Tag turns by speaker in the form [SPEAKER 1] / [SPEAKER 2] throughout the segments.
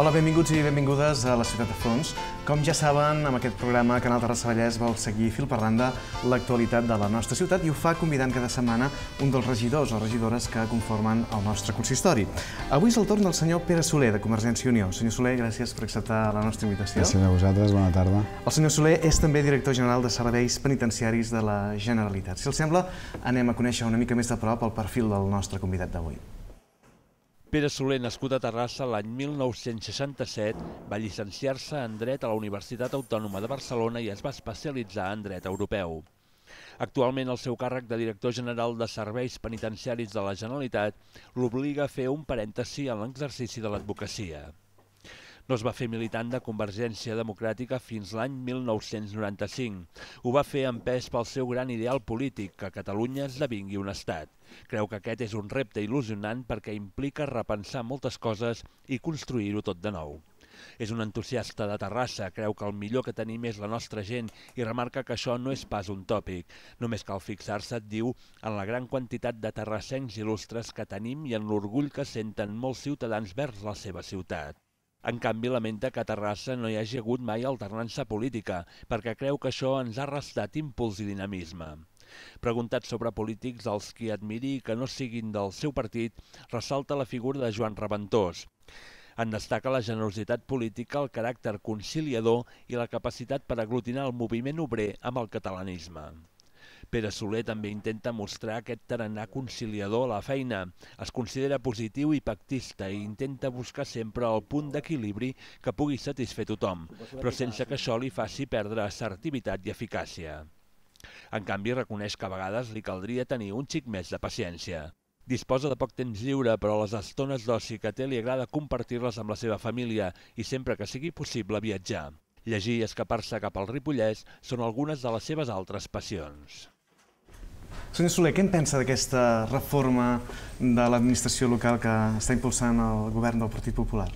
[SPEAKER 1] Hola, benvinguts i benvingudes a la Ciutat de Fons. Com ja saben, amb aquest programa Canal Terrassa Vallès vol seguir fil parlant de l'actualitat de la nostra ciutat i ho fa convidant cada setmana un dels regidors o regidores que conformen el nostre consistori. Avui és el torn del senyor Pere Soler, de Convergència i Unió. Senyor Soler, gràcies per acceptar la nostra invitació. Gràcies
[SPEAKER 2] a vosaltres, bona tarda.
[SPEAKER 1] El senyor Soler és també director general de Serveis Penitenciaris de la Generalitat. Si els sembla, anem a conèixer una mica més de prop el perfil del nostre convidat d'avui.
[SPEAKER 3] Pere Soler, nascut a Terrassa l'any 1967, va llicenciar-se en Dret a la Universitat Autònoma de Barcelona i es va especialitzar en Dret Europeu. Actualment, el seu càrrec de director general de Serveis Penitenciaris de la Generalitat l'obliga a fer un parèntesi en l'exercici de l'advocacia. No es va fer militant de Convergència Democràtica fins l'any 1995. Ho va fer empès pel seu gran ideal polític, que Catalunya esdevingui un estat. Creu que aquest és un repte il·lusionant perquè implica repensar moltes coses i construir-ho tot de nou. És un entusiasta de Terrassa, creu que el millor que tenim és la nostra gent i remarca que això no és pas un tòpic. Només cal fixar-se, diu, en la gran quantitat de terrassencs il·lustres que tenim i en l'orgull que senten molts ciutadans vers la seva ciutat. En canvi, lamenta que a Terrassa no hi hagi hagut mai alternança política, perquè creu que això ens ha restat impuls i dinamisme. Preguntat sobre polítics als qui admiri que no siguin del seu partit, ressalta la figura de Joan Reventós. En destaca la generositat política, el caràcter conciliador i la capacitat per aglutinar el moviment obrer amb el catalanisme. Pere Soler també intenta mostrar aquest tarannà conciliador a la feina. Es considera positiu i pactista i intenta buscar sempre el punt d'equilibri que pugui satisfer tothom, però sense que això li faci perdre assertivitat i eficàcia. En canvi, reconeix que a vegades li caldria tenir un xic més de paciència. Disposa de poc temps lliure, però les estones d'oci que té li agrada compartir-les amb la seva família i sempre que sigui possible viatjar. Llegir i escapar-se cap al Ripollès són algunes de les seves altres passions.
[SPEAKER 1] Sonia Soler, què en pensa d'aquesta reforma de l'administració local que està impulsant el govern del Partit Popular?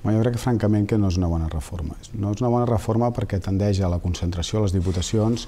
[SPEAKER 2] jo crec que, francament, que no és una bona reforma. No és una bona reforma perquè tendeix a la concentració a les diputacions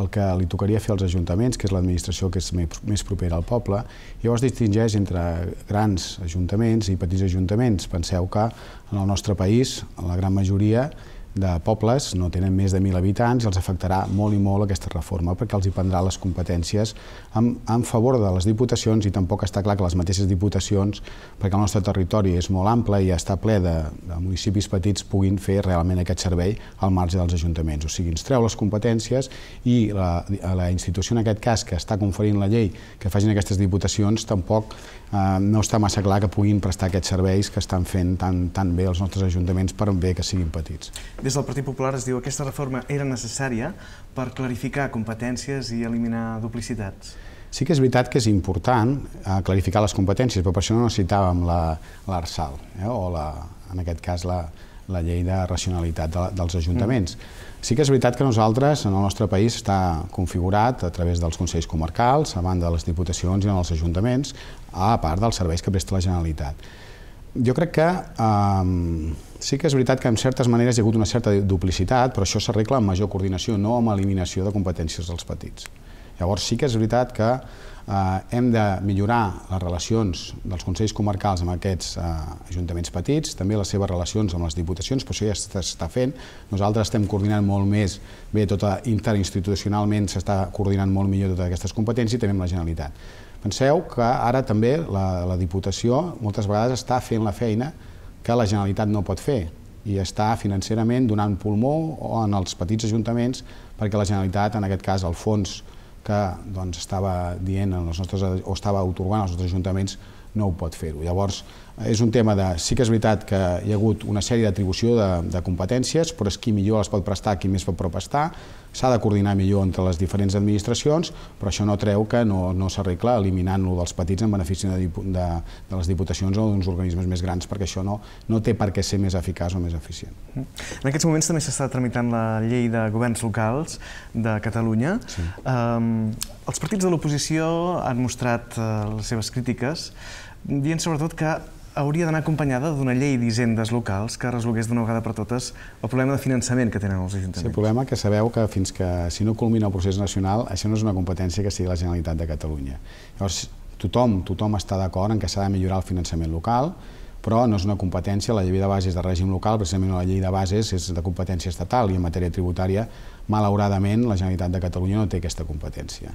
[SPEAKER 2] el que li tocaria fer als ajuntaments, que és l'administració que és més propera al poble, llavors distingeix entre grans ajuntaments i petits ajuntaments. Penseu que en el nostre país, en la gran majoria, de pobles, no tenen més de 1.000 habitants, i els afectarà molt i molt aquesta reforma, perquè els hi prendrà les competències en, en favor de les diputacions i tampoc està clar que les mateixes diputacions, perquè el nostre territori és molt ample i està ple de, de municipis petits, puguin fer realment aquest servei al marge dels ajuntaments. O sigui, ens treu les competències i la, la institució, en aquest cas, que està conferint la llei que facin aquestes diputacions, tampoc eh, no està massa clar que puguin prestar aquests serveis que estan fent tan, tan bé els nostres ajuntaments per bé que siguin petits.
[SPEAKER 1] Des del Partit Popular es diu que aquesta reforma era necessària per clarificar competències i eliminar duplicitats.
[SPEAKER 2] Sí que és veritat que és important eh, clarificar les competències, però per això no necessitàvem l'ARSAL, eh, o la, en aquest cas la, la llei de racionalitat dels ajuntaments. Mm. Sí que és veritat que nosaltres, en el nostre país, està configurat a través dels Consells Comarcals, a banda de les Diputacions i en els Ajuntaments, a part dels serveis que presta la Generalitat jo crec que eh, sí que és veritat que en certes maneres hi ha hagut una certa duplicitat, però això s'arregla amb major coordinació, no amb eliminació de competències dels petits. Llavors sí que és veritat que eh, hem de millorar les relacions dels Consells Comarcals amb aquests eh, ajuntaments petits, també les seves relacions amb les diputacions, però això ja s'està fent. Nosaltres estem coordinant molt més, bé, tota interinstitucionalment s'està coordinant molt millor totes aquestes competències i també amb la Generalitat Penseu que ara també la, la Diputació moltes vegades està fent la feina que la Generalitat no pot fer i està financerament donant pulmó en els petits ajuntaments perquè la Generalitat, en aquest cas el fons que doncs, estava dient en els nostres, o estava otorgant als nostres ajuntaments, no ho pot fer. -ho. Llavors, és un tema de... Sí que és veritat que hi ha hagut una sèrie d'atribució de, de competències, però és qui millor les pot prestar, qui més pot prestar. S'ha de coordinar millor entre les diferents administracions, però això no treu que no, no s'arregla eliminant-lo dels petits en benefici de, de, de les diputacions o d'uns organismes més grans, perquè això no, no té per què ser més eficaç o més eficient.
[SPEAKER 1] En aquests moments també s'està tramitant la llei de governs locals de Catalunya. Sí. Um, els partits de l'oposició han mostrat uh, les seves crítiques, dient sobretot que hauria d'anar acompanyada d'una llei d'hisendes locals que resolgués d'una vegada per totes el problema de finançament que tenen els ajuntaments. Sí, el
[SPEAKER 2] problema que sabeu que fins que, si no culmina el procés nacional, això no és una competència que sigui la Generalitat de Catalunya. Llavors, tothom, tothom està d'acord en que s'ha de millorar el finançament local, però no és una competència, la llei de bases de règim local, precisament la llei de bases és de competència estatal i en matèria tributària, malauradament, la Generalitat de Catalunya no té aquesta competència.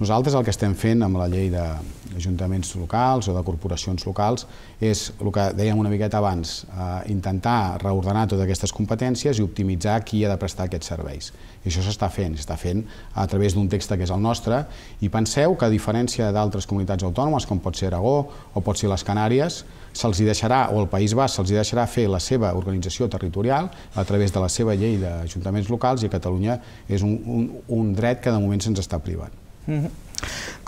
[SPEAKER 2] Nosaltres el que estem fent amb la llei d'ajuntaments locals o de corporacions locals és el que dèiem una miqueta abans, eh, intentar reordenar totes aquestes competències i optimitzar qui ha de prestar aquests serveis. I això s'està fent, s'està fent a través d'un text que és el nostre i penseu que a diferència d'altres comunitats autònomes com pot ser Aragó o pot ser les Canàries, se'ls deixarà, o el País Basc, se'ls deixarà fer la seva organització territorial a través de la seva llei d'ajuntaments locals i a Catalunya és un, un, un dret que de moment se'ns està privant.
[SPEAKER 1] Mhm.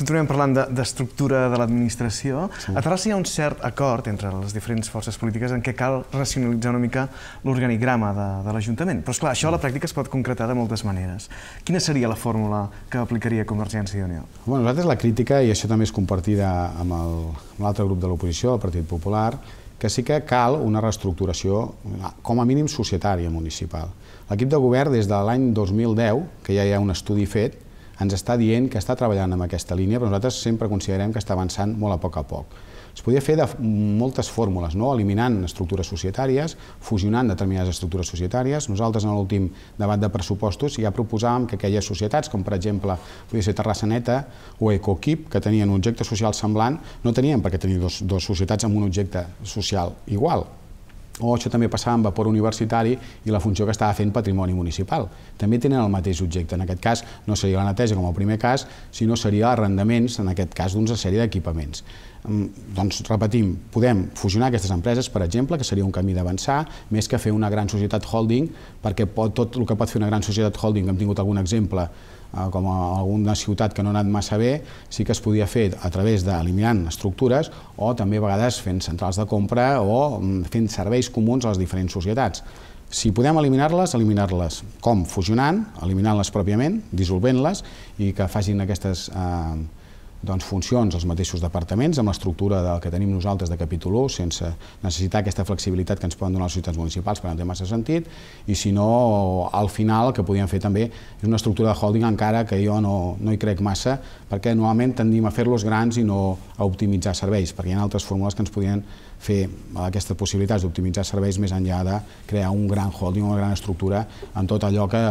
[SPEAKER 1] Continuem parlant d'estructura de, de l'administració. Sí. A Terrassa hi ha un cert acord entre les diferents forces polítiques en què cal racionalitzar una mica l'organigrama de, de l'Ajuntament. Però, esclar, això a la mm. pràctica es pot concretar de moltes maneres. Quina seria la fórmula que aplicaria Convergència i Unió?
[SPEAKER 2] Bueno, nosaltres la crítica, i això també és compartida amb l'altre grup de l'oposició, el Partit Popular, que sí que cal una reestructuració, eh, com a mínim societària municipal. L'equip de govern, des de l'any 2010, que ja hi ha un estudi fet, ens està dient que està treballant en aquesta línia, però nosaltres sempre considerem que està avançant molt a poc a poc. Es podia fer de moltes fórmules, no? eliminant estructures societàries, fusionant determinades estructures societàries. Nosaltres, en l'últim debat de pressupostos, ja proposàvem que aquelles societats, com per exemple podia ser Terrassa Neta o Ecoquip, que tenien un objecte social semblant, no tenien perquè tenir dos, dos societats amb un objecte social igual, o això també passava amb vapor universitari i la funció que estava fent patrimoni municipal. També tenen el mateix objecte. En aquest cas no seria la neteja com el primer cas, sinó seria arrendaments, en aquest cas, d'una sèrie d'equipaments. Mm, doncs, repetim, podem fusionar aquestes empreses, per exemple, que seria un camí d'avançar, més que fer una gran societat holding, perquè pot, tot el que pot fer una gran societat holding, hem tingut algun exemple, Eh, com a alguna ciutat que no ha anat massa bé, sí que es podia fer a través d'eliminant estructures o també a vegades fent centrals de compra o mm, fent serveis comuns a les diferents societats. Si podem eliminar-les, eliminar-les. Com? Fusionant, eliminant-les pròpiament, dissolvent-les i que facin aquestes eh, doncs, funcions als mateixos departaments, amb l'estructura que tenim nosaltres de capítol 1, sense necessitar aquesta flexibilitat que ens poden donar les ciutats municipals, per no té massa sentit, i si no, al final, que podíem fer també és una estructura de holding encara que jo no, no hi crec massa, perquè normalment tendim a fer-los grans i no a optimitzar serveis, perquè hi ha altres fórmules que ens podien fer aquestes possibilitats d'optimitzar serveis més enllà de crear un gran holding, una gran estructura en tot allò que,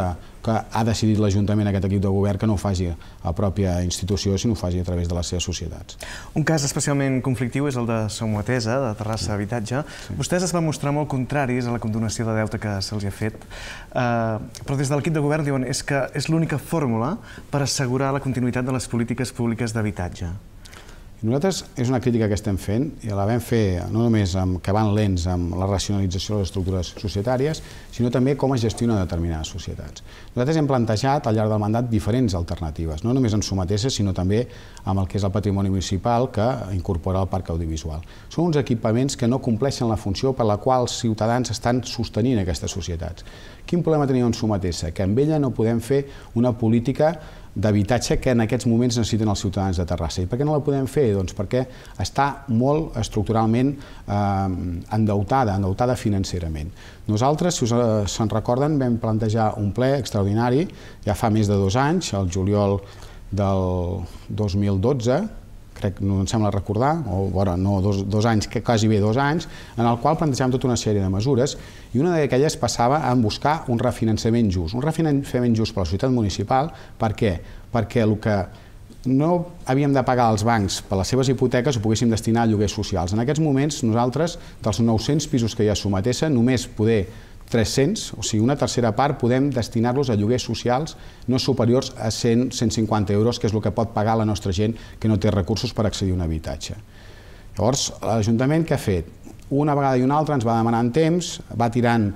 [SPEAKER 2] que ha decidit l'Ajuntament, aquest equip de govern, que no ho faci a pròpia institució, sinó ho faci a través de les seves societats.
[SPEAKER 1] Un cas especialment conflictiu és el de Saumatesa, de Terrassa Habitatge. Vostès es van mostrar molt contraris a la condonació de deute que se'ls ha fet, eh, però des de l'equip de govern diuen és que és l'única fórmula per assegurar la continuïtat de les polítiques públiques d'habitatge. I
[SPEAKER 2] nosaltres és una crítica que estem fent i la vam fer no només amb, que van lents amb la racionalització de les estructures societàries, sinó també com es gestiona determinades societats. Nosaltres hem plantejat al llarg del mandat diferents alternatives, no només en someteses, sinó també amb el que és el patrimoni municipal que incorpora el parc audiovisual. Són uns equipaments que no compleixen la funció per la qual els ciutadans estan sostenint aquestes societats. Quin problema tenia en sometesa? Que amb ella no podem fer una política d'habitatge que en aquests moments necessiten els ciutadans de Terrassa. I per què no la podem fer? Doncs perquè està molt estructuralment eh, endeutada, endeutada financerament. Nosaltres, si us eh, se'n recorden, vam plantejar un ple extraordinari ja fa més de dos anys, el juliol del 2012, crec, no em sembla recordar, o bueno, no, dos, dos anys, que quasi bé dos anys, en el qual plantejàvem tota una sèrie de mesures i una d'aquelles passava a buscar un refinançament just, un refinançament just per la societat municipal, per què? Perquè el que no havíem de pagar als bancs per les seves hipoteques o poguéssim destinar a lloguers socials. En aquests moments, nosaltres, dels 900 pisos que ja sometessin, només poder 300, o sigui, una tercera part, podem destinar-los a lloguers socials no superiors a 100-150 euros, que és el que pot pagar la nostra gent que no té recursos per accedir a un habitatge. Llavors, l'Ajuntament què ha fet? Una vegada i una altra ens va demanant temps, va tirant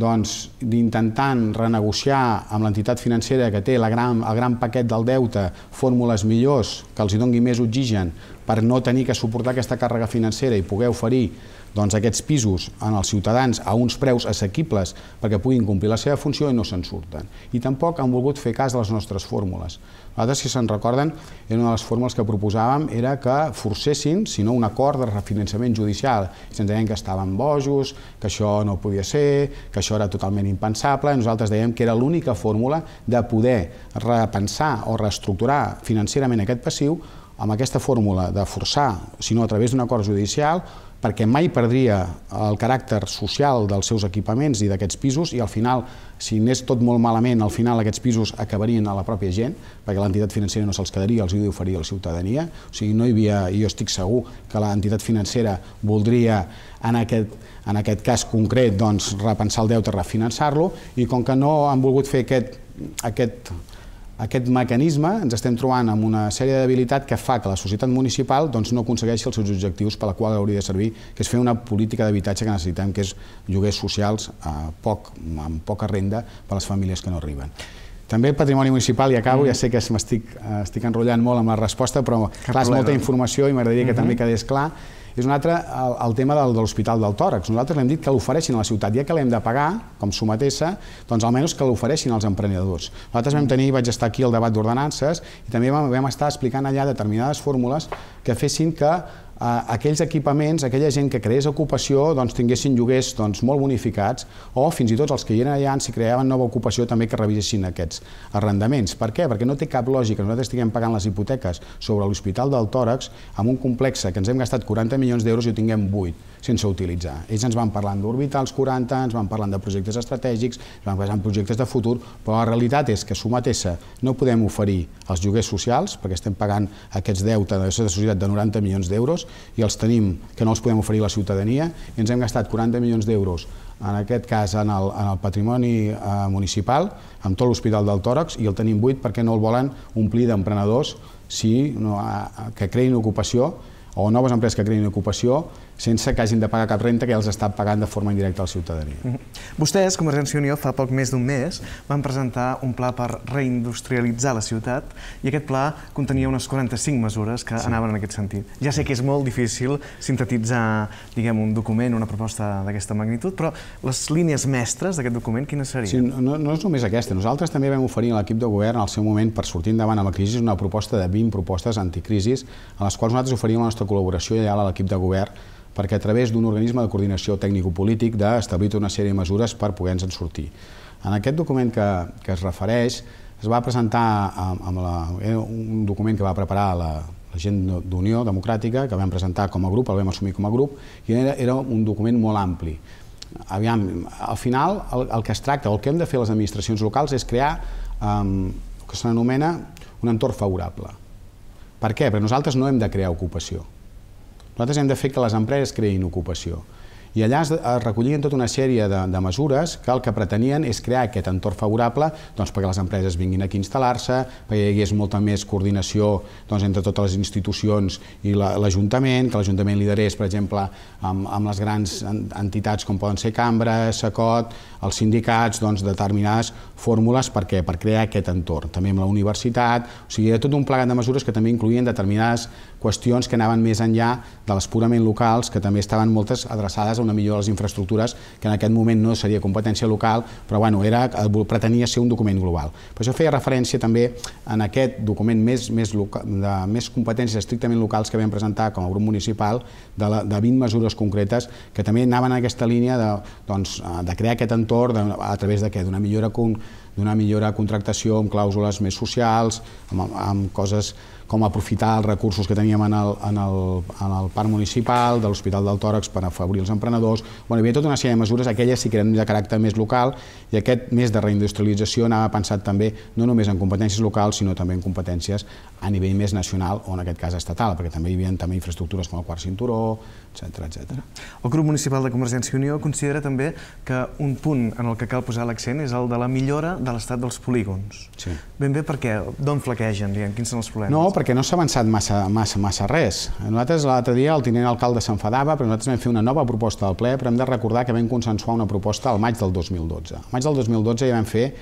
[SPEAKER 2] doncs, intentant renegociar amb l'entitat financera que té la gran, el gran paquet del deute fórmules millors que els hi doni més oxigen per no tenir que suportar aquesta càrrega financera i poder oferir doncs, aquests pisos en els ciutadans a uns preus assequibles perquè puguin complir la seva funció i no se'n surten. I tampoc han volgut fer cas de les nostres fórmules. Nosaltres, si se'n recorden, una de les fórmules que proposàvem era que forcessin, si no, un acord de refinançament judicial. I se'ns deien que estaven bojos, que això no podia ser, que això era totalment impensable. I nosaltres dèiem que era l'única fórmula de poder repensar o reestructurar financerament aquest passiu amb aquesta fórmula de forçar, sinó a través d'un acord judicial, perquè mai perdria el caràcter social dels seus equipaments i d'aquests pisos i al final, si anés tot molt malament, al final aquests pisos acabarien a la pròpia gent, perquè l'entitat financera no se'ls quedaria, els hi oferia a la ciutadania. O sigui, no hi havia, jo estic segur que l'entitat financera voldria, en aquest, en aquest cas concret, doncs, repensar el deute, refinançar-lo, i com que no han volgut fer aquest, aquest aquest mecanisme ens estem trobant amb una sèrie de debilitat que fa que la societat municipal doncs, no aconsegueixi els seus objectius per la qual hauria de servir, que és fer una política d'habitatge que necessitem, que és lloguers socials a eh, poc, amb poca renda per a les famílies que no arriben. També el patrimoni municipal, i acabo, ja mm. sé que m'estic eh, estic enrotllant molt amb la resposta, però clar, és molta informació i m'agradaria que mm-hmm. també quedés clar és un altre el, el tema de, de l'Hospital del Tòrax. Nosaltres hem dit que l'ofereixin a la ciutat, ja que l'hem de pagar, com mateixa, doncs almenys que l'ofereixin als emprenedors. Nosaltres vam tenir, vaig estar aquí al debat d'ordenances, i també vam, vam estar explicant allà determinades fórmules que fessin que aquells equipaments, aquella gent que creés ocupació, doncs, tinguessin lloguers doncs, molt bonificats, o fins i tot els que hi eren allà, si creaven nova ocupació, també que revisessin aquests arrendaments. Per què? Perquè no té cap lògica. Nosaltres estiguem pagant les hipoteques sobre l'Hospital del Tòrax amb un complex que ens hem gastat 40 milions d'euros i ho tinguem 8 sense utilitzar. Ells ens van parlant d'orbitals 40, ens van parlant de projectes estratègics, ens van parlant de projectes de futur, però la realitat és que Sumat S no podem oferir els lloguers socials, perquè estem pagant aquests deutes de la societat de 90 milions d'euros, i els tenim que no els podem oferir a la ciutadania. I ens hem gastat 40 milions d'euros, en aquest cas en el, en el patrimoni eh, municipal, amb tot l'Hospital del Tòrax, i el tenim buit perquè no el volen omplir d'emprenedors si, no, a, eh, a, que creïn ocupació o noves empreses que creïn ocupació sense que hagin de pagar cap renta que ja els està pagant de forma indirecta a la ciutadania. Vostès,
[SPEAKER 1] com mhm. Vostès, Convergència i Unió, fa poc més d'un mes van presentar un pla per reindustrialitzar la ciutat i aquest pla contenia unes 45 mesures que sí. anaven en aquest sentit. Ja sé que és molt difícil sintetitzar diguem, un document, una proposta d'aquesta magnitud, però les línies mestres d'aquest document quines serien? Sí,
[SPEAKER 2] no, no és només aquesta. Nosaltres també vam oferir a l'equip de govern al seu moment per sortir endavant amb la crisi una proposta de 20 propostes anticrisis en les quals nosaltres oferíem la nostra col·laboració allà a l'equip de govern perquè a través d'un organisme de coordinació tècnico-polític establit una sèrie de mesures per poder-nos en sortir. En aquest document que, que es refereix, es va presentar amb, amb la, eh, un document que va preparar la, la gent d'Unió Democràtica, que vam presentar com a grup, el vam assumir com a grup, i era, era un document molt ampli. Aviam, al final, el, el que es tracta, el que hem de fer les administracions locals és crear um, el que s'anomena un entorn favorable. Per què? Perquè nosaltres no hem de crear ocupació nosaltres hem de fer que les empreses creïn ocupació. I allà es recollien tota una sèrie de, de mesures que el que pretenien és crear aquest entorn favorable doncs, perquè les empreses vinguin aquí a instal·lar-se, perquè hi hagués molta més coordinació doncs, entre totes les institucions i l'Ajuntament, la, que l'Ajuntament liderés, per exemple, amb, amb les grans entitats com poden ser Cambra, SACOT, els sindicats, doncs, determinades fórmules per, què? per crear aquest entorn. També amb la universitat, o sigui, tot un plegat de mesures que també incluïen determinades qüestions que anaven més enllà de les purament locals, que també estaven moltes adreçades a una millora de les infraestructures, que en aquest moment no seria competència local, però bueno, era, eh, pretenia ser un document global. Per això feia referència també en aquest document més, més, local, de, més competències estrictament locals que vam presentar com a grup municipal, de, la, de 20 mesures concretes, que també anaven en aquesta línia de, doncs, eh, de crear aquest entorn de, a través de D'una millora, d'una millora contractació amb clàusules més socials, amb, amb coses com aprofitar els recursos que teníem en el, en el, en el parc municipal, de l'Hospital del Tòrax per afavorir els emprenedors. Bueno, hi havia tota una sèrie de mesures, aquelles sí que eren de caràcter més local i aquest més de reindustrialització anava pensat també no només en competències locals, sinó també en competències a nivell més nacional o en aquest cas estatal, perquè també hi havia també infraestructures com el quart cinturó, etc etc.
[SPEAKER 1] El grup municipal de Convergència i Unió considera també que un punt en el que cal posar l'accent és el de la millora de l'estat dels polígons. Sí. Ben bé per què? D'on flaquegen, diguem, quins són els problemes? No,
[SPEAKER 2] perquè no s'ha avançat massa, massa, massa res. Nosaltres l'altre dia el tinent alcalde s'enfadava, però nosaltres vam fer una nova proposta del ple, però hem de recordar que vam consensuar una proposta al maig del 2012. Al maig del 2012 ja vam fer eh,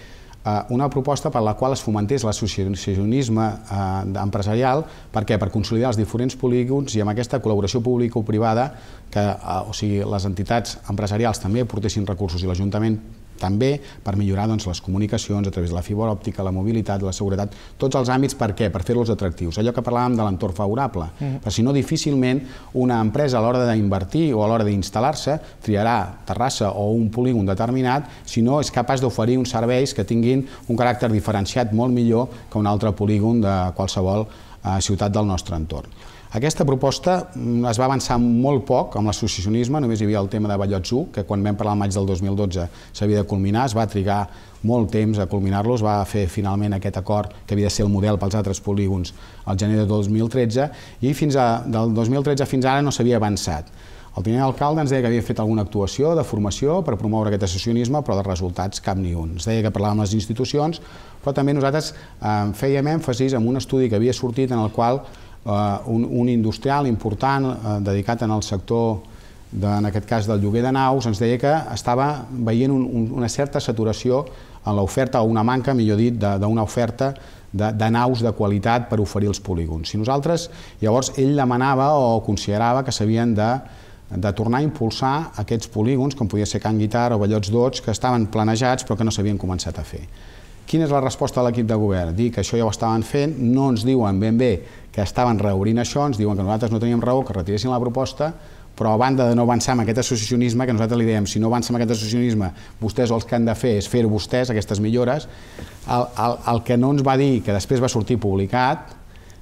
[SPEAKER 2] una proposta per la qual es fomentés l'associacionisme eh, empresarial perquè per consolidar els diferents polígons i amb aquesta col·laboració pública o privada que eh, o sigui, les entitats empresarials també portessin recursos i l'Ajuntament també per millorar doncs, les comunicacions a través de la fibra òptica, la mobilitat, la seguretat, tots els àmbits per què? Per fer-los atractius. Allò que parlàvem de l'entorn favorable. Mm Però si no, difícilment una empresa a l'hora d'invertir o a l'hora d'instal·lar-se triarà Terrassa o un polígon determinat si no és capaç d'oferir uns serveis que tinguin un caràcter diferenciat molt millor que un altre polígon de qualsevol eh, ciutat del nostre entorn. Aquesta proposta mm, es va avançar molt poc amb l'associacionisme, només hi havia el tema de Ballots 1, que quan vam parlar al maig del 2012 s'havia de culminar, es va trigar molt temps a culminar-lo, es va fer finalment aquest acord que havia de ser el model pels altres polígons al gener de 2013 i fins a, del 2013 fins ara no s'havia avançat. El tinent alcalde ens deia que havia fet alguna actuació de formació per promoure aquest associacionisme, però de resultats cap ni un. Ens deia que parlàvem amb les institucions, però també nosaltres eh, fèiem èmfasis en un estudi que havia sortit en el qual Eh, un, un industrial important eh, dedicat en el sector de, en aquest cas del lloguer de naus, ens deia que estava veient un, un, una certa saturació en l'oferta, o una manca, millor dit, d'una oferta de, de naus de qualitat per oferir els polígons. Si nosaltres, llavors, ell demanava o considerava que s'havien de, de tornar a impulsar aquests polígons, com podia ser Can Guitar o Ballots d'Ots, que estaven planejats però que no s'havien començat a fer. Quina és la resposta de l'equip de govern? Dir que això ja ho estaven fent, no ens diuen ben bé que estaven reobrint això, ens diuen que nosaltres no teníem raó, que retiressin la proposta, però a banda de no avançar amb aquest associacionisme, que nosaltres li dèiem, si no avança amb aquest associacionisme, vostès els que han de fer és fer vostès aquestes millores, el, el, el que no ens va dir, que després va sortir publicat,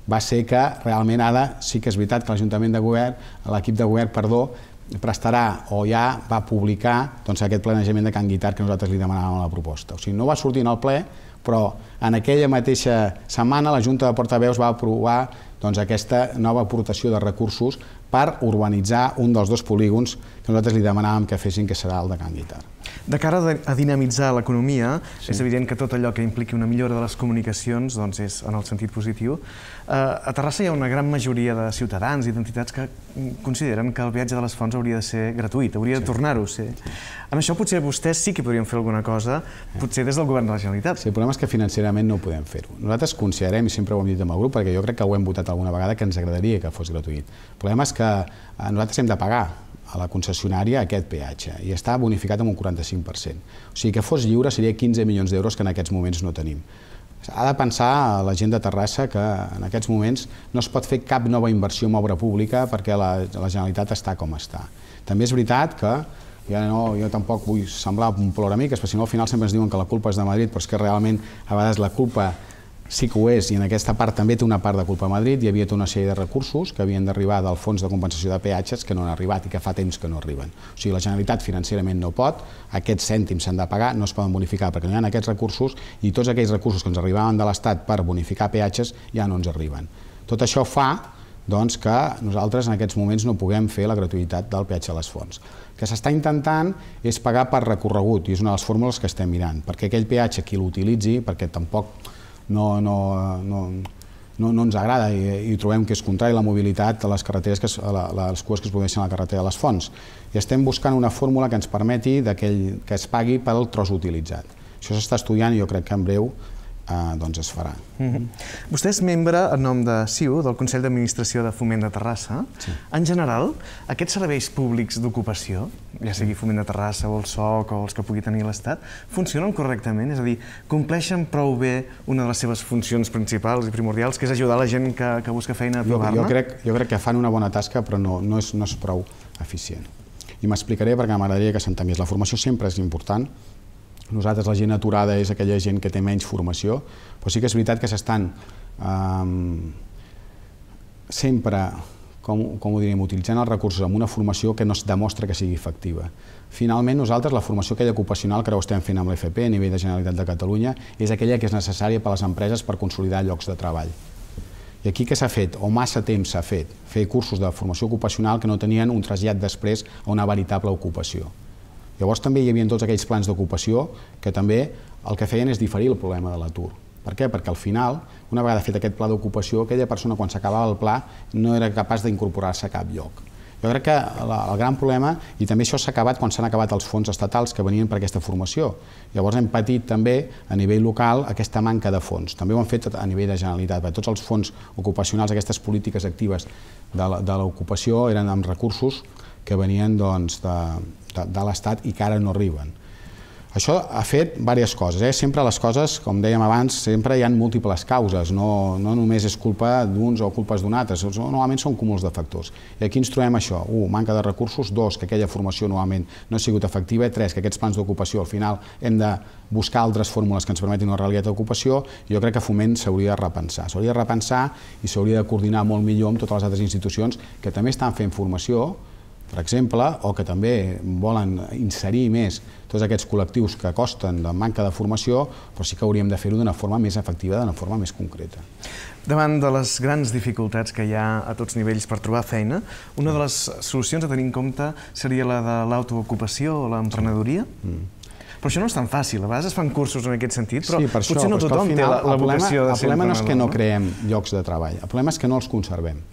[SPEAKER 2] va ser que realment ara sí que és veritat que l'Ajuntament de Govern, l'equip de Govern, perdó, prestarà o ja va publicar doncs, aquest planejament de Can Guitart que nosaltres li demanàvem a la proposta. O sigui, no va sortir en el ple, però en aquella mateixa setmana la Junta de Portaveus va aprovar doncs, aquesta nova aportació de recursos per urbanitzar un dels dos polígons que nosaltres li demanàvem que fessin, que serà el de Can Guitart.
[SPEAKER 1] De cara a dinamitzar l'economia, sí. és evident que tot allò que impliqui una millora de les comunicacions doncs és en el sentit positiu. Eh, a Terrassa hi ha una gran majoria de ciutadans i d'entitats que consideren que el viatge de les fonts hauria de ser gratuït, hauria sí. de tornar-ho a ser. Sí. Amb això potser vostès sí que podrien fer alguna cosa, potser des del govern de la Generalitat. Sí, el problema és que financerament no podem fer-ho.
[SPEAKER 2] Nosaltres considerem, i sempre ho hem dit amb el grup, perquè jo crec que ho hem votat alguna vegada, que ens agradaria que fos gratuït. El problema és que eh, nosaltres hem de pagar a la concessionària aquest peatge i està bonificat amb un 45%. O sigui que fos lliure seria 15 milions d'euros que en aquests moments no tenim. Ha de pensar a la gent de Terrassa que en aquests moments no es pot fer cap nova inversió en obra pública perquè la, la Generalitat està com està. També és veritat que ja no, jo tampoc vull semblar un ploramic, perquè si no al final sempre ens diuen que la culpa és de Madrid, però és que realment a vegades la culpa sí que ho és, i en aquesta part també té una part de culpa a Madrid, hi havia tota una sèrie de recursos que havien d'arribar del fons de compensació de peatges que no han arribat i que fa temps que no arriben. O sigui, la Generalitat financerament no pot, aquests cèntims s'han de pagar, no es poden bonificar perquè no hi ha aquests recursos i tots aquells recursos que ens arribaven de l'Estat per bonificar peatges ja no ens arriben. Tot això fa doncs, que nosaltres en aquests moments no puguem fer la gratuïtat del peatge a les fonts. El que s'està intentant és pagar per recorregut, i és una de les fórmules que estem mirant, perquè aquell peatge qui l'utilitzi, perquè tampoc no, no, no, no, no ens agrada i, i trobem que és contrari la mobilitat a les carreteres, que es, a la, les cues que es produeixen a la carretera de les fonts. I estem buscant una fórmula que ens permeti que es pagui pel tros utilitzat. Això s'està estudiant i jo crec que en breu Ah, doncs es farà.
[SPEAKER 1] Mhm. Vostè és membre en nom de CIU, del Consell d'Administració de Foment de Terrassa. En general, aquests serveis públics d'ocupació, ja sigui mhm. Foment de Terrassa o el SOC o els que pugui tenir l'Estat, funcionen correctament? És a dir, compleixen prou bé una de les seves funcions principals i primordials, que és ajudar la gent que, que busca feina a trobar-ne? Jo, jo, crec, jo crec que fan una bona
[SPEAKER 2] tasca, però no, no, és, no és prou eficient. I m'explicaré perquè m'agradaria que s'entengués. La formació sempre és important, nosaltres la gent aturada és aquella gent que té menys formació, però sí que és veritat que s'estan ehm, sempre, com, com ho diríem, utilitzant els recursos amb una formació que no es demostra que sigui efectiva. Finalment, nosaltres la formació aquella ocupacional que ara ho estem fent amb l'FP a nivell de Generalitat de Catalunya és aquella que és necessària per a les empreses per consolidar llocs de treball. I aquí què s'ha fet? O massa temps s'ha fet? Fer cursos de formació ocupacional que no tenien un trasllat després a una veritable ocupació. Llavors també hi havia tots aquells plans d'ocupació que també el que feien és diferir el problema de l'atur. Per què? Perquè al final, una vegada fet aquest pla d'ocupació, aquella persona quan s'acabava el pla no era capaç d'incorporar-se a cap lloc. Jo crec que el gran problema, i també això s'ha acabat quan s'han acabat els fons estatals que venien per aquesta formació. Llavors hem patit també a nivell local aquesta manca de fons. També ho han fet a nivell de Generalitat, perquè tots els fons ocupacionals, aquestes polítiques actives de l'ocupació eren amb recursos que venien doncs, de, de, de l'Estat i que ara no arriben. Això ha fet diverses coses. Eh? Sempre les coses, com dèiem abans, sempre hi ha múltiples causes. No, no només és culpa d'uns o culpes d'un altre. Normalment són cúmuls de factors. I aquí ens trobem això. Un, manca de recursos. Dos, que aquella formació normalment no ha sigut efectiva. Tres, que aquests plans d'ocupació al final hem de buscar altres fórmules que ens permetin una realitat d'ocupació. Jo crec que Foment s'hauria de repensar. S'hauria de repensar i s'hauria de coordinar molt millor amb totes les altres institucions que també estan fent formació per exemple, o que també volen inserir més tots aquests col·lectius que costen de manca de formació, però sí que hauríem de fer-ho d'una forma més efectiva, d'una forma més concreta.
[SPEAKER 1] Davant de les grans dificultats que hi ha a tots nivells per trobar feina, una de les solucions a tenir en compte seria la de l'autoocupació o l'emprenedoria? Mm. Però això no és tan fàcil. A vegades es fan cursos en aquest sentit, però sí, per potser això, no tothom final, té la, la vocació de ser emprenedor. El problema no és que no
[SPEAKER 2] creem llocs de treball, el problema és que no els conservem.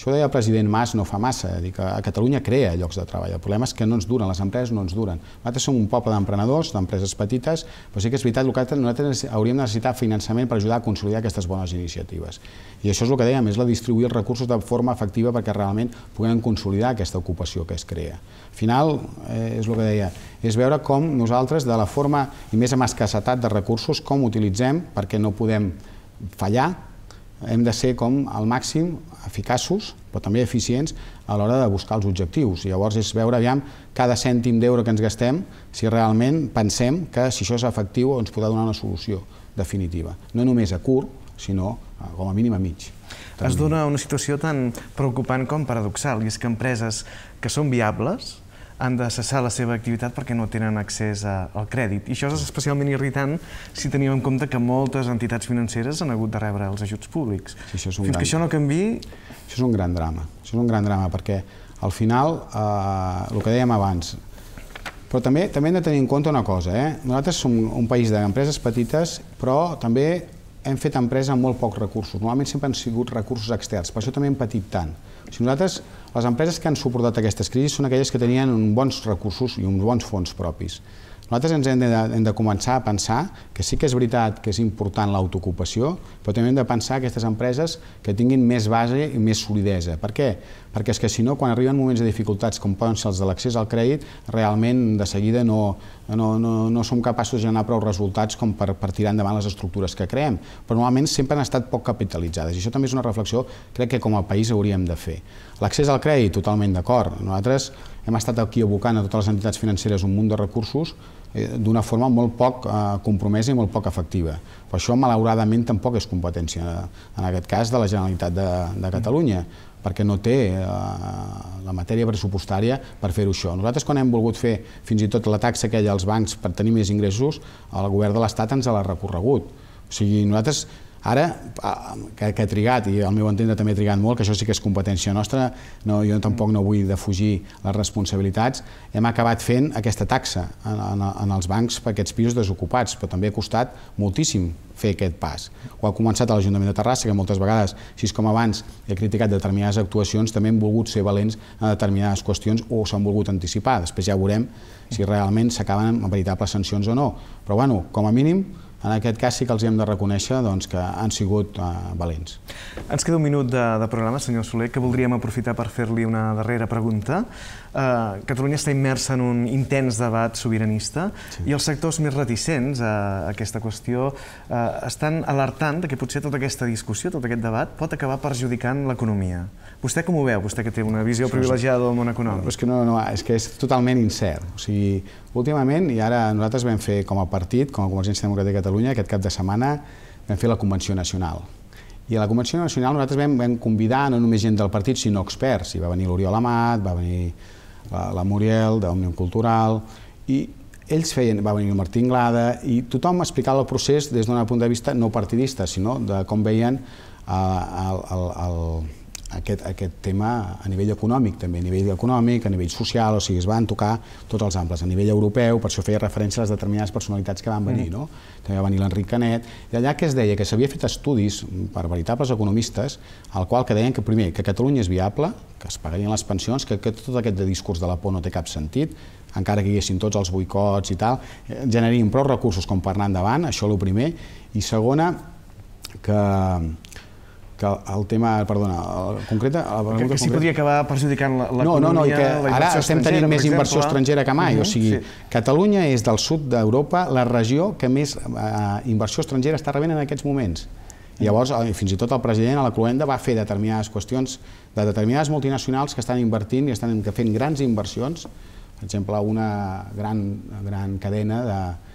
[SPEAKER 2] Això ho deia el president Mas no fa massa, eh? dir que a Catalunya crea llocs de treball. El problema és que no ens duren, les empreses no ens duren. Nosaltres som un poble d'emprenedors, d'empreses petites, però sí que és veritat que nosaltres hauríem de necessitar finançament per ajudar a consolidar aquestes bones iniciatives. I això és el que dèiem, és la distribuir els recursos de forma efectiva perquè realment puguem consolidar aquesta ocupació que es crea. Al final, eh, és el que deia, és veure com nosaltres, de la forma i més amb escassetat de recursos, com utilitzem perquè no podem fallar, hem de ser com al màxim eficaços, però també eficients a l'hora de buscar els objectius. Llavors és veure aviam cada cèntim d'euro que ens gastem si realment pensem que si això és efectiu ens podrà donar una solució definitiva. No només a curt, sinó eh, com a mínim a mig.
[SPEAKER 1] Es dona una situació tan preocupant com paradoxal, i és que empreses que són viables, han de cessar la seva activitat perquè no tenen accés a, al crèdit. I això és especialment irritant si tenim en compte que moltes entitats financeres han hagut de rebre els ajuts públics. Sí, això és un Fins gran... que això
[SPEAKER 2] no canvi... Això és un gran drama. Això és un gran drama perquè al final, eh, el que dèiem abans, però també també hem de tenir en compte una cosa. Eh? Nosaltres som un país d'empreses petites, però també hem fet empresa amb molt pocs recursos. Normalment sempre han sigut recursos externs, per això també hem patit tant. Si nosaltres les empreses que han suportat aquestes crisis són aquelles que tenien uns bons recursos i uns bons fons propis. Nosaltres ens hem de, hem de començar a pensar que sí que és veritat que és important l'autoocupació, però també hem de pensar aquestes empreses que tinguin més base i més solidesa. Per què? Perquè és que si no, quan arriben moments de dificultats com poden ser els de l'accés al crèdit, realment de seguida no, no, no, no som capaços de generar prou resultats com per, per tirar endavant les estructures que creem. Però normalment sempre han estat poc capitalitzades i això també és una reflexió crec que com a país hauríem de fer. L'accés al crèdit, totalment d'acord. Nosaltres hem estat aquí abocant a totes les entitats financeres un munt de recursos Eh, d'una forma molt poc eh, compromesa i molt poc efectiva. Però això, malauradament, tampoc és competència, eh, en aquest cas, de la Generalitat de, de Catalunya, perquè no té la matèria pressupostària per fer-ho això. Nosaltres, quan hem volgut fer fins i tot la taxa aquella als bancs per tenir més ingressos, el govern de l'Estat ens l'ha recorregut. O sigui, nosaltres Ara, que, que trigat, i al meu entendre també ha trigat molt, que això sí que és competència nostra, no, jo tampoc no vull defugir les responsabilitats, hem acabat fent aquesta taxa en, en els bancs per aquests pisos desocupats, però també ha costat moltíssim fer aquest pas. Ho ha començat a l'Ajuntament de Terrassa, que moltes vegades, així com abans he criticat determinades actuacions, també hem volgut ser valents en determinades qüestions o s'han volgut anticipar. Després ja veurem si realment s'acaben amb veritables sancions o no. Però, bueno, com a mínim, en aquest cas sí que els hem de reconèixer doncs, que han sigut eh, valents.
[SPEAKER 1] Ens queda un minut de, de programa, senyor Soler, que voldríem aprofitar per fer-li una darrera pregunta. Eh, Catalunya està immersa en un intens debat sobiranista sí. i els sectors més reticents a, aquesta qüestió eh, estan alertant que potser tota aquesta discussió, tot aquest debat, pot acabar perjudicant l'economia. Vostè com ho veu, vostè que té una visió privilegiada
[SPEAKER 2] del món econòmic? No, és que no, no, és que és totalment incert. O sigui, últimament, i ara nosaltres vam fer com a partit, com a Convergència Democràtica de Catalunya, aquest cap de setmana vam fer la Convenció Nacional. I a la Convenció Nacional nosaltres vam, vam convidar no només gent del partit, sinó experts. Hi va venir l'Oriol Amat, va venir la, la Muriel, d'Òmnium Cultural, i ells feien, va venir el Martí Inglada, i tothom explicava el procés des d'un punt de vista no partidista, sinó de com veien eh, el, el, el, el aquest, aquest tema a nivell econòmic, també a nivell econòmic, a nivell social, o sigui, es van tocar tots els amples, a nivell europeu, per això feia referència a les determinades personalitats que van venir, mm. no? També va venir l'Enric Canet, i allà que es deia que s'havia fet estudis per veritables economistes, al qual que deien que primer, que Catalunya és viable, que es pagarien les pensions, que, que tot aquest de discurs de la por no té cap sentit, encara que hi haguessin tots els boicots i tal, eh, generin prou recursos com per anar endavant, això és el primer, i segona, que, que el tema, perdona, concreta... que, que s'hi podria
[SPEAKER 1] acabar perjudicant l'economia, no, no, no, i que ara estem tenint més exemple. inversió estrangera que mai, uh -huh, o mhm,
[SPEAKER 2] sigui, sí. Catalunya és del sud d'Europa la regió que més eh, inversió estrangera està rebent en aquests moments. Mhm. Llavors, eh, fins i tot el president a la Cluenda va fer determinades qüestions de determinades multinacionals que estan invertint i estan fent grans inversions, per exemple, una gran, gran cadena de,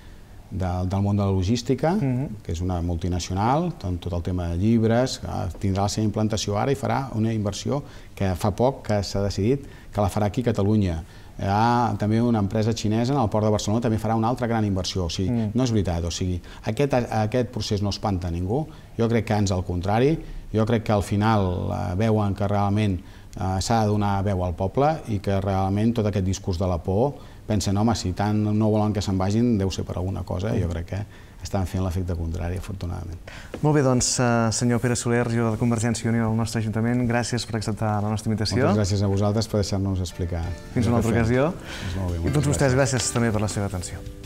[SPEAKER 2] del, del món de la logística, mhm. que és una multinacional, tot, tot el tema de llibres, tindrà la seva implantació ara i farà una inversió que fa poc que s'ha decidit que la farà aquí a Catalunya. Hi eh, ha també una empresa xinesa en el port de Barcelona també farà una altra gran inversió. O sigui, mm. No és veritat, o sigui, aquest, aquest procés no espanta ningú, jo crec que ens al contrari, jo crec que al final eh, veuen que realment eh, s'ha de donar veu al poble i que realment tot aquest discurs de la por pensen, home, si tant no volen que se'n vagin, deu ser per alguna cosa, jo crec que estan fent l'efecte contrari, afortunadament.
[SPEAKER 1] Molt bé, doncs, eh, senyor Pere Soler, jo de Convergència i Unió del nostre Ajuntament, gràcies per acceptar la nostra invitació. Moltes
[SPEAKER 2] gràcies a vosaltres per deixar-nos explicar. Fins una altra ocasió. Doncs, bé, I tots vostès,
[SPEAKER 1] gràcies també per la seva atenció.